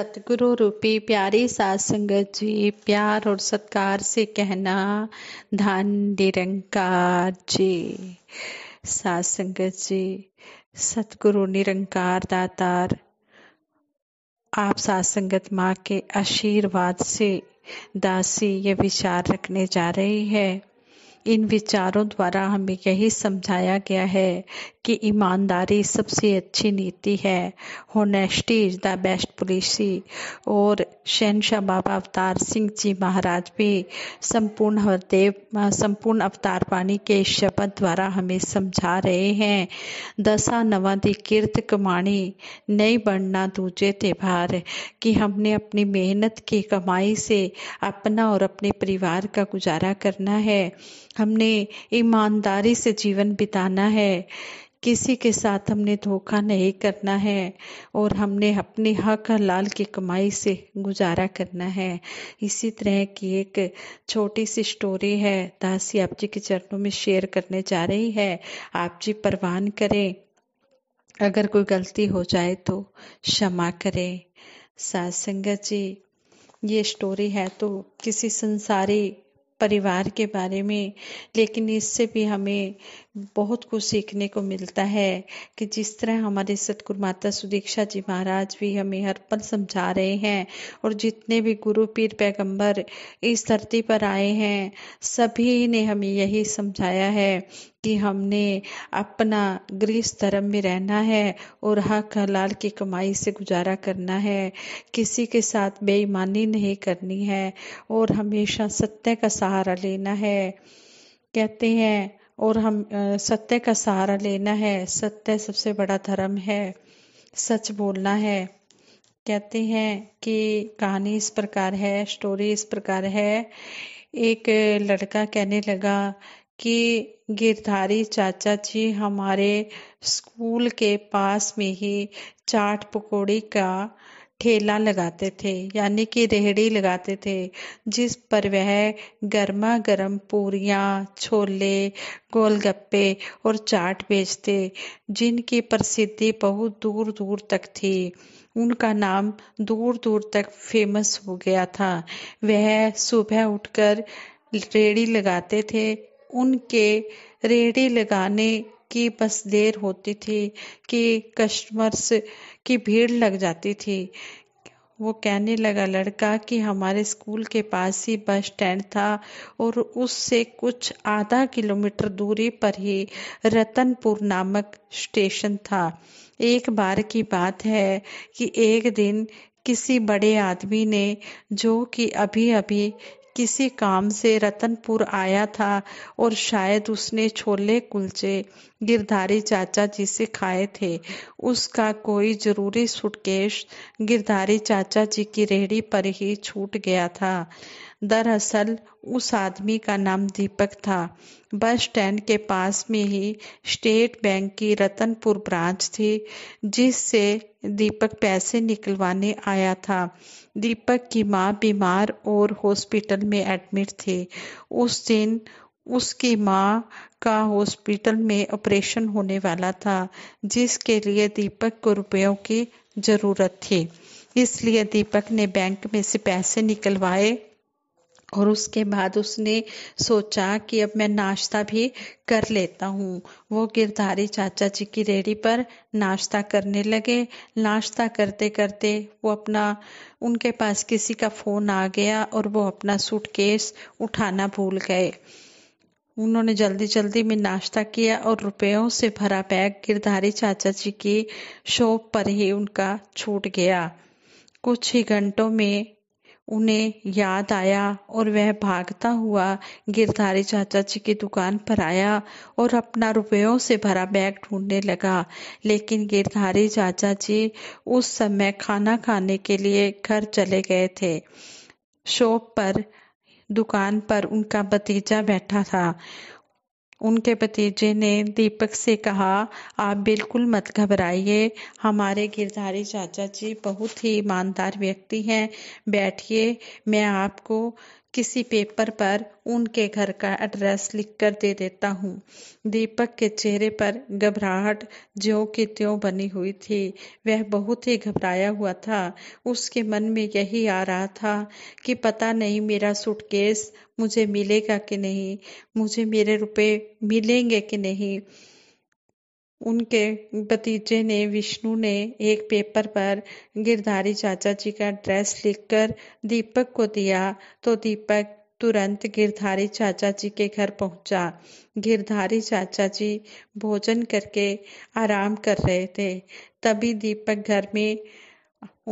सतगुरु रूपी प्यारी सात संगत जी प्यार और सत्कार से कहना धन निरंकार जी सात संगत जी सतगुरु निरंकार दातार आप सासंगत संगत माँ के आशीर्वाद से दासी ये विचार रखने जा रही है इन विचारों द्वारा हमें यही समझाया गया है कि ईमानदारी सबसे अच्छी नीति है honesty is the best policy और शहनशाह बाबा अवतार सिंह जी महाराज भी संपूर्ण हरदेव संपूर्ण अवतार पानी के शब्द द्वारा हमें समझा रहे हैं दशा नवा दी कीर्त कमाणी नहीं बनना दूजे ते भार कि हमने अपनी मेहनत की कमाई से अपना और अपने परिवार का गुजारा करना है हमने ईमानदारी से जीवन बिताना है किसी के साथ हमने धोखा नहीं करना है और हमने अपने हक हलाल की कमाई से गुजारा करना है इसी तरह की एक छोटी सी स्टोरी है दासी आप जी के चरणों में शेयर करने जा रही है आप जी परवान करें अगर कोई गलती हो जाए तो क्षमा करें सात संगत जी ये स्टोरी है तो किसी संसारी परिवार के बारे में लेकिन इससे भी हमें बहुत कुछ सीखने को मिलता है कि जिस तरह हमारे सतगुरु माता सुदीक्षा जी महाराज भी हमें हर पल समझा रहे हैं और जितने भी गुरु पीर पैगंबर इस धरती पर आए हैं सभी ने हमें यही समझाया है कि हमने अपना ग्रीस धर्म में रहना है और हक हलाल की कमाई से गुजारा करना है किसी के साथ बेईमानी नहीं करनी है और हमेशा सत्य का सहारा लेना है कहते हैं और हम सत्य का सहारा लेना है सत्य सबसे बड़ा धर्म है सच बोलना है कहते हैं कि कहानी इस प्रकार है स्टोरी इस प्रकार है एक लड़का कहने लगा कि गिरधारी चाचा जी हमारे स्कूल के पास में ही चाट पकौड़ी का ठेला लगाते थे यानी कि रेहड़ी लगाते थे जिस पर वह गर्मा गर्म पूरियाँ छोले गोलगप्पे और चाट बेचते जिनकी प्रसिद्धि बहुत दूर दूर तक थी उनका नाम दूर दूर तक फेमस हो गया था वह सुबह उठकर रेड़ी लगाते थे उनके रेडी लगाने की बस देर होती थी कि कस्टमर्स की भीड़ लग जाती थी वो कहने लगा लड़का कि हमारे स्कूल के पास ही बस स्टैंड था और उससे कुछ आधा किलोमीटर दूरी पर ही रतनपुर नामक स्टेशन था एक बार की बात है कि एक दिन किसी बड़े आदमी ने जो कि अभी अभी किसी काम से रतनपुर आया था और शायद उसने छोले कुलचे गिरधारी चाचा जी से खाए थे उसका कोई जरूरी सुटकेश गिरधारी चाचा जी की रेहड़ी पर ही छूट गया था दरअसल उस आदमी का नाम दीपक था बस स्टैंड के पास में ही स्टेट बैंक की रतनपुर ब्रांच थी जिससे दीपक पैसे निकलवाने आया था दीपक की माँ बीमार और हॉस्पिटल में एडमिट थी उस दिन उसकी माँ का हॉस्पिटल में ऑपरेशन होने वाला था जिसके लिए दीपक को रुपयों की जरूरत थी इसलिए दीपक ने बैंक में से पैसे निकलवाए और उसके बाद उसने सोचा कि अब मैं नाश्ता भी कर लेता हूँ वो गिरधारी चाचा जी की रेहड़ी पर नाश्ता करने लगे नाश्ता करते करते वो अपना उनके पास किसी का फोन आ गया और वो अपना सूटकेस उठाना भूल गए उन्होंने जल्दी जल्दी में नाश्ता किया और रुपयों से भरा बैग गिरधारी चाचा जी की शॉप पर ही उनका छूट गया कुछ ही घंटों में उन्हें याद आया और वह भागता हुआ गिरधारी चाचा जी की दुकान पर आया और अपना रुपयों से भरा बैग ढूंढने लगा लेकिन गिरधारी चाचा जी उस समय खाना खाने के लिए घर चले गए थे शॉप पर दुकान पर उनका भतीजा बैठा था उनके भतीजे ने दीपक से कहा आप बिल्कुल मत घबराइए हमारे गिरधारी चाचा जी बहुत ही ईमानदार व्यक्ति हैं बैठिए मैं आपको किसी पेपर पर उनके घर का एड्रेस लिख कर दे देता हूँ दीपक के चेहरे पर घबराहट ज्यो की त्यों बनी हुई थी वह बहुत ही घबराया हुआ था उसके मन में यही आ रहा था कि पता नहीं मेरा सूटकेस मुझे मिलेगा कि नहीं मुझे मेरे रुपए मिलेंगे कि नहीं उनके भतीजे ने विष्णु ने एक पेपर पर गिरधारी चाचा जी का ड्रेस लिखकर दीपक को दिया तो दीपक तुरंत गिरधारी चाचा जी के घर पहुंचा गिरधारी चाचा जी भोजन करके आराम कर रहे थे तभी दीपक घर में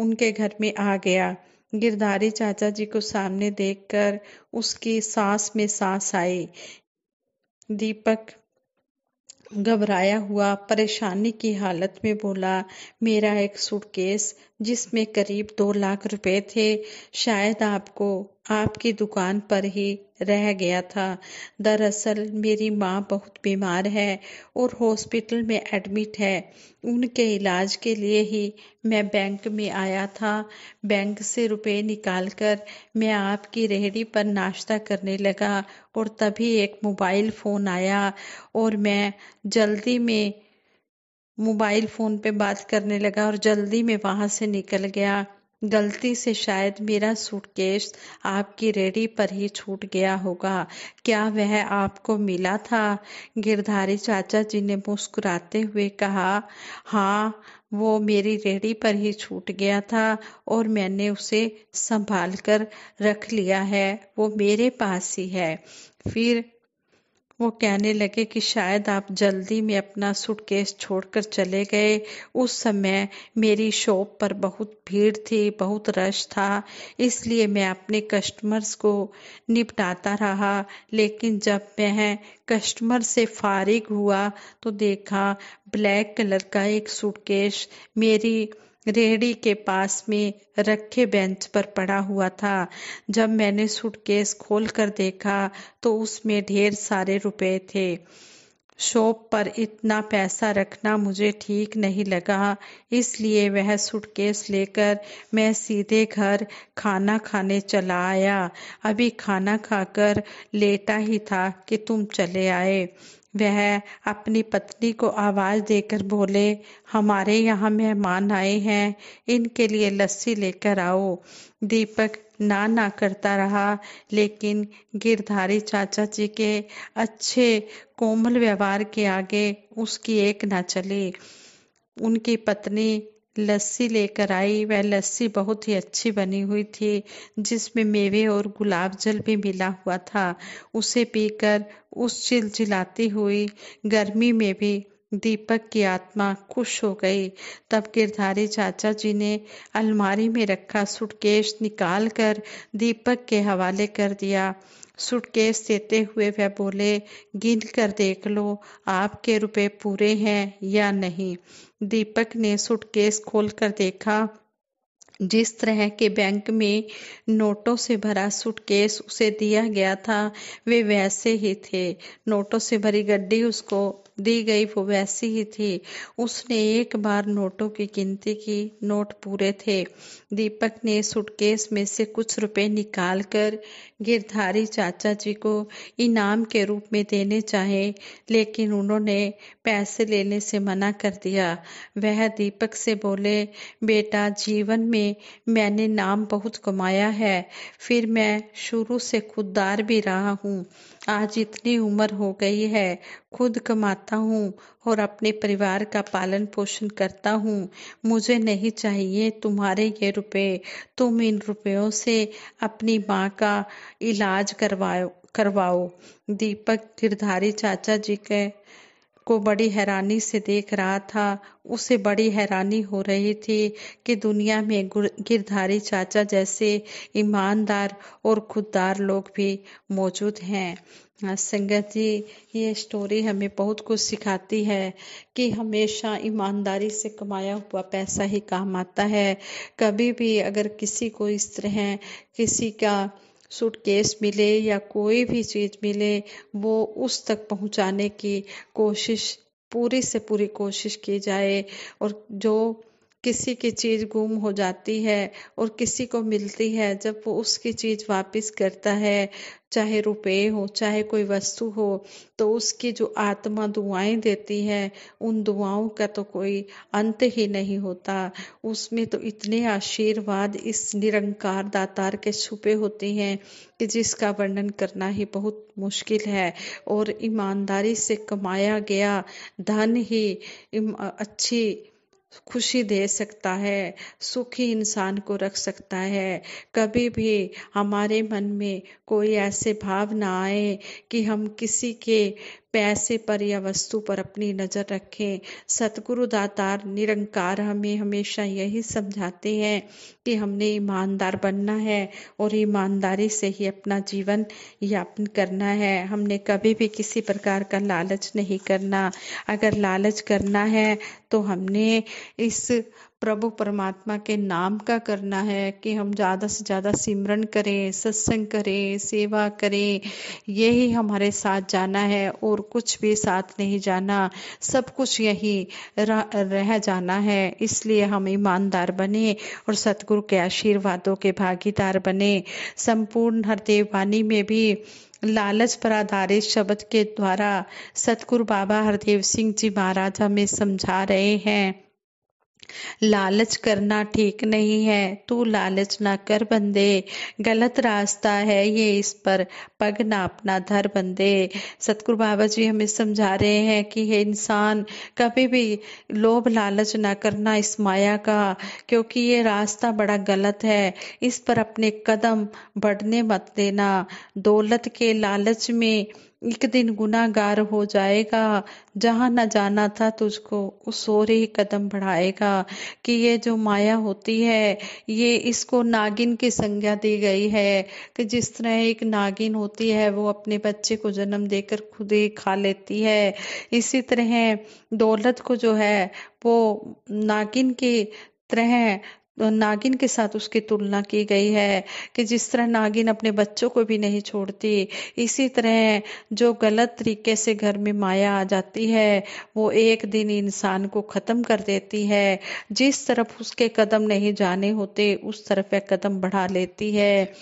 उनके घर में आ गया गिरधारी चाचा जी को सामने देखकर उसकी सांस में सांस आई दीपक घबराया हुआ परेशानी की हालत में बोला मेरा एक सूटकेस जिसमें करीब दो लाख रुपए थे शायद आपको आपकी दुकान पर ही रह गया था दरअसल मेरी माँ बहुत बीमार है और हॉस्पिटल में एडमिट है उनके इलाज के लिए ही मैं बैंक में आया था बैंक से रुपए निकालकर मैं आपकी रेहड़ी पर नाश्ता करने लगा और तभी एक मोबाइल फ़ोन आया और मैं जल्दी में मोबाइल फ़ोन पे बात करने लगा और जल्दी में वहाँ से निकल गया गलती से शायद मेरा सूटकेस आपकी रेडी पर ही छूट गया होगा क्या वह आपको मिला था गिरधारी चाचा जी ने मुस्कुराते हुए कहा हाँ वो मेरी रेडी पर ही छूट गया था और मैंने उसे संभाल कर रख लिया है वो मेरे पास ही है फिर वो कहने लगे कि शायद आप जल्दी में अपना सूटकेस छोड़कर चले गए उस समय मेरी शॉप पर बहुत भीड़ थी बहुत रश था इसलिए मैं अपने कस्टमर्स को निपटाता रहा लेकिन जब मैं कस्टमर से फारिग हुआ तो देखा ब्लैक कलर का एक सूटकेस मेरी रेहड़ी के पास में रखे बेंच पर पड़ा हुआ था जब मैंने सूटकेस खोल कर देखा तो उसमें ढेर सारे रुपए थे शॉप पर इतना पैसा रखना मुझे ठीक नहीं लगा इसलिए वह सूटकेस लेकर मैं सीधे घर खाना खाने चला आया अभी खाना खाकर लेटा ही था कि तुम चले आए वह अपनी पत्नी को आवाज देकर बोले हमारे यहाँ मेहमान आए हैं इनके लिए लस्सी लेकर आओ दीपक ना ना करता रहा लेकिन गिरधारी चाचा जी के अच्छे कोमल व्यवहार के आगे उसकी एक ना चली उनकी पत्नी लस्सी लेकर आई वह लस्सी बहुत ही अच्छी बनी हुई थी जिसमें मेवे और गुलाब जल भी मिला हुआ था उसे पीकर उस चिलचिलाती हुई गर्मी में भी दीपक की आत्मा खुश हो गई तब गिरधारी चाचा जी ने अलमारी में रखा सुटकेश निकाल कर दीपक के हवाले कर दिया सूटकेस देते हुए वह बोले गिन कर देख लो आपके रुपए पूरे हैं या नहीं दीपक ने सूटकेस खोल कर देखा जिस तरह के बैंक में नोटों से भरा सूटकेस उसे दिया गया था वे वैसे ही थे नोटों से भरी गड्डी उसको दी गई वो वैसी ही थी उसने एक बार नोटों की गिनती की नोट पूरे थे दीपक ने सुटकेस में से कुछ रुपए निकालकर गिरधारी चाचा जी को इनाम के रूप में देने चाहे लेकिन उन्होंने पैसे लेने से मना कर दिया वह दीपक से बोले बेटा जीवन में मैंने नाम बहुत कमाया है फिर मैं शुरू से खुददार भी रहा हूँ आज इतनी उम्र हो गई है खुद कमाता हूँ और अपने परिवार का पालन पोषण करता हूँ मुझे नहीं चाहिए तुम्हारे ये रुपए तुम इन रुपयों से अपनी माँ का इलाज करवाओ करवाओ दीपक गिरधारी चाचा जी के को बड़ी हैरानी से देख रहा था उसे बड़ी हैरानी हो रही थी कि दुनिया में गिरधारी चाचा जैसे ईमानदार और खुददार लोग भी मौजूद हैं संगत जी ये स्टोरी हमें बहुत कुछ सिखाती है कि हमेशा ईमानदारी से कमाया हुआ पैसा ही काम आता है कभी भी अगर किसी को इस तरह किसी का सूटकेस मिले या कोई भी चीज़ मिले वो उस तक पहुंचाने की कोशिश पूरी से पूरी कोशिश की जाए और जो किसी की चीज़ गुम हो जाती है और किसी को मिलती है जब वो उसकी चीज़ वापस करता है चाहे रुपए हो चाहे कोई वस्तु हो तो उसकी जो आत्मा दुआएं देती है उन दुआओं का तो कोई अंत ही नहीं होता उसमें तो इतने आशीर्वाद इस निरंकार दातार के छुपे होते हैं कि जिसका वर्णन करना ही बहुत मुश्किल है और ईमानदारी से कमाया गया धन ही अच्छी खुशी दे सकता है सुखी इंसान को रख सकता है कभी भी हमारे मन में कोई ऐसे भाव ना आए कि हम किसी के पैसे पर या वस्तु पर अपनी नज़र रखें सतगुरु दातार निरंकार हमें हमेशा यही समझाते हैं कि हमने ईमानदार बनना है और ईमानदारी से ही अपना जीवन यापन करना है हमने कभी भी किसी प्रकार का लालच नहीं करना अगर लालच करना है तो हमने इस प्रभु परमात्मा के नाम का करना है कि हम ज़्यादा से ज़्यादा सिमरन करें सत्संग करें सेवा करें यही हमारे साथ जाना है और कुछ भी साथ नहीं जाना सब कुछ यही रह, रह जाना है इसलिए हम ईमानदार बने और सतगुरु के आशीर्वादों के भागीदार बने संपूर्ण हरदेव वाणी में भी लालच पर आधारित शब्द के द्वारा सतगुरु बाबा हरदेव सिंह जी महाराज हमें समझा रहे हैं लालच करना ठीक नहीं है तू लालच ना कर बंदे गलत रास्ता है ये इस पर पग अपना धर बंदे सतगुरु बाबा जी हमें समझा रहे हैं कि हे इंसान कभी भी लोभ लालच ना करना इस माया का क्योंकि ये रास्ता बड़ा गलत है इस पर अपने कदम बढ़ने मत देना दौलत के लालच में एक दिन गुनागार हो जाएगा जहाँ न जाना था तुझको तो उस और ही कदम बढ़ाएगा कि ये जो माया होती है ये इसको नागिन की संज्ञा दी गई है कि जिस तरह एक नागिन होती है वो अपने बच्चे को जन्म देकर खुद ही खा लेती है इसी तरह दौलत को जो है वो नागिन की तरह नागिन के साथ उसकी तुलना की गई है कि जिस तरह नागिन अपने बच्चों को भी नहीं छोड़ती इसी तरह जो गलत तरीके से घर में माया आ जाती है वो एक दिन इंसान को ख़त्म कर देती है जिस तरफ उसके कदम नहीं जाने होते उस तरफ वह कदम बढ़ा लेती है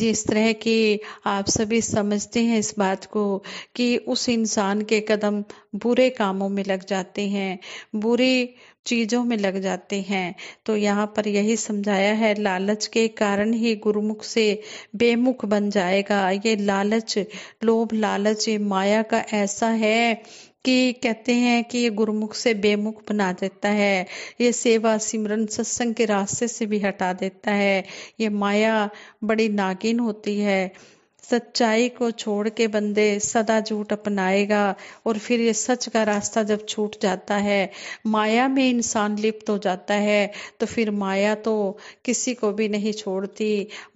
जिस तरह की आप सभी समझते हैं इस बात को कि उस इंसान के कदम बुरे कामों में लग जाते हैं बुरी चीजों में लग जाते हैं तो यहाँ पर यही समझाया है लालच के कारण ही गुरुमुख से बेमुख बन जाएगा ये लालच लोभ लालच ये माया का ऐसा है कि कहते हैं कि ये गुरुमुख से बेमुख बना देता है ये सेवा सिमरन सत्संग के रास्ते से भी हटा देता है ये माया बड़ी नागिन होती है सच्चाई को छोड़ के बंदे सदा झूठ अपनाएगा और फिर ये सच का रास्ता जब छूट जाता है माया में इंसान लिप्त हो जाता है तो फिर माया तो किसी को भी नहीं छोड़ती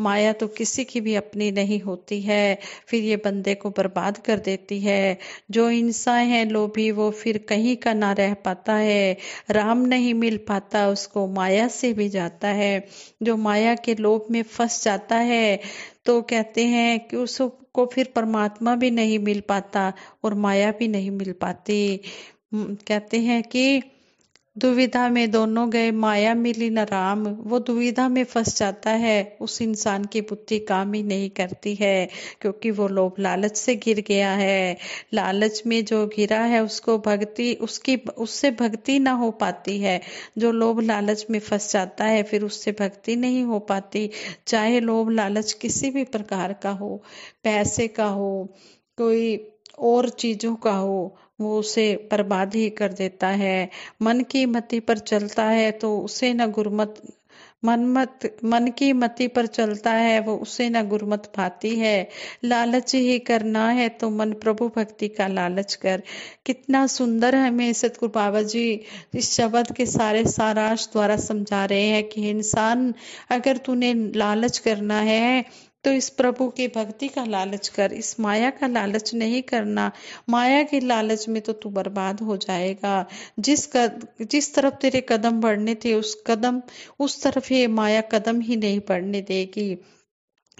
माया तो किसी की भी अपनी नहीं होती है फिर ये बंदे को बर्बाद कर देती है जो इंसान है लोभी वो फिर कहीं का ना रह पाता है राम नहीं मिल पाता उसको माया से भी जाता है जो माया के लोभ में फंस जाता है तो कहते हैं कि उसको फिर परमात्मा भी नहीं मिल पाता और माया भी नहीं मिल पाती कहते हैं कि दुविधा में दोनों गए माया मिली न राम वो दुविधा में फंस जाता है उस इंसान की बुद्धि काम ही नहीं करती है क्योंकि वो लोभ लालच से गिर गया है लालच में जो गिरा है उसको भक्ति उसकी उससे भक्ति ना हो पाती है जो लोभ लालच में फंस जाता है फिर उससे भक्ति नहीं हो पाती चाहे लोभ लालच किसी भी प्रकार का हो पैसे का हो कोई और चीजों का हो वो उसे बर्बाद ही कर देता है मन की मति पर चलता है तो उसे न गुरमत मन मत मन की मति पर चलता है वो उसे न गुरमत पाती है लालच ही करना है तो मन प्रभु भक्ति का लालच कर कितना सुंदर हमें सतगुरु बाबा जी इस शब्द के सारे सारांश द्वारा समझा रहे हैं कि इंसान अगर तूने लालच करना है तो इस प्रभु के भक्ति का लालच कर इस माया का लालच नहीं करना माया के लालच में तो तू बर्बाद हो जाएगा जिस कद, जिस तरफ तेरे कदम बढ़ने थे उस कदम उस तरफ ये माया कदम ही नहीं बढ़ने देगी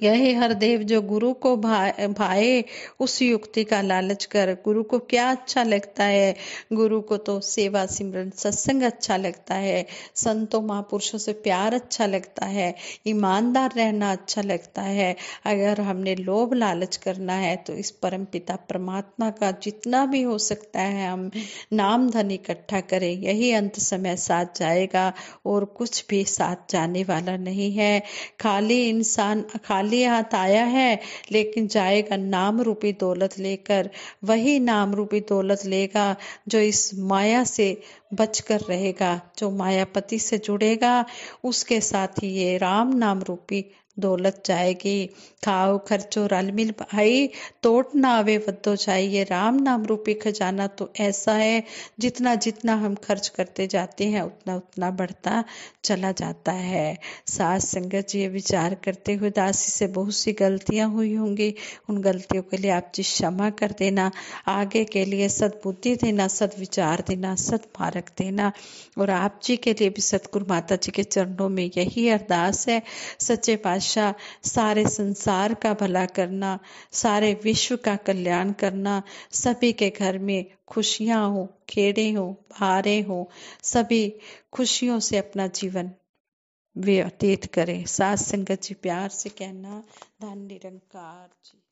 यही हर देव जो गुरु को भाए, भाए उस युक्ति का लालच कर गुरु को क्या अच्छा लगता है गुरु को तो सेवा सिमरन सत्संग अच्छा लगता है संतों महापुरुषों से प्यार अच्छा लगता है ईमानदार रहना अच्छा लगता है अगर हमने लोभ लालच करना है तो इस परम पिता परमात्मा का जितना भी हो सकता है हम नाम धन इकट्ठा करें यही अंत समय साथ जाएगा और कुछ भी साथ जाने वाला नहीं है खाली इंसान खाली खाली हाथ आया है लेकिन जाएगा नाम रूपी दौलत लेकर वही नाम रूपी दौलत लेगा जो इस माया से बचकर रहेगा जो मायापति से जुड़ेगा उसके साथ ही ये राम नाम रूपी दौलत जाएगी खाओ खर्चो रल मिल भाई तोट ना आवे वो चाहिए राम नाम रूपी खजाना तो ऐसा है जितना जितना हम खर्च करते जाते हैं उतना उतना बढ़ता चला जाता है सास संगत जी विचार करते हुए दासी से बहुत सी गलतियां हुई होंगी उन गलतियों के लिए आप जी क्षमा कर देना आगे के लिए सदबुद्धि देना सदविचार देना सदमार्ग देना और आप जी के लिए भी सतगुरु माता जी के चरणों में यही अरदास है सच्चे पास आशा सारे संसार का भला करना सारे विश्व का कल्याण करना सभी के घर में खुशियाँ हो खेड़े हो भारे हो सभी खुशियों से अपना जीवन व्यतीत करें सात संगत जी प्यार से कहना धन निरंकार जी